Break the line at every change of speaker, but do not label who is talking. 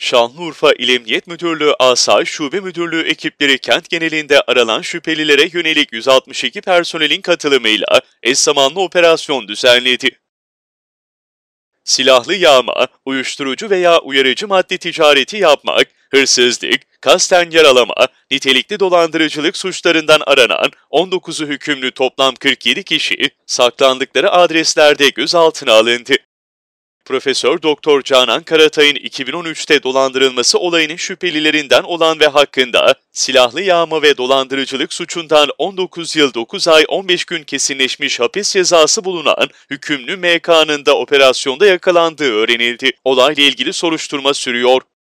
Şanlıurfa İl Emniyet Müdürlüğü Asayiş Şube Müdürlüğü ekipleri kent genelinde aranan şüphelilere yönelik 162 personelin katılımıyla eş zamanlı operasyon düzenledi. Silahlı yağma, uyuşturucu veya uyarıcı madde ticareti yapmak, hırsızlık, kasten yaralama, nitelikli dolandırıcılık suçlarından aranan 19'u hükümlü toplam 47 kişi saklandıkları adreslerde gözaltına alındı. Profesör Doktor Canan Karatay'ın 2013'te dolandırılması olayının şüphelilerinden olan ve hakkında silahlı yağma ve dolandırıcılık suçundan 19 yıl 9 ay 15 gün kesinleşmiş hapis cezası bulunan hükümlü MK'nın da operasyonda yakalandığı öğrenildi. Olayla ilgili soruşturma sürüyor.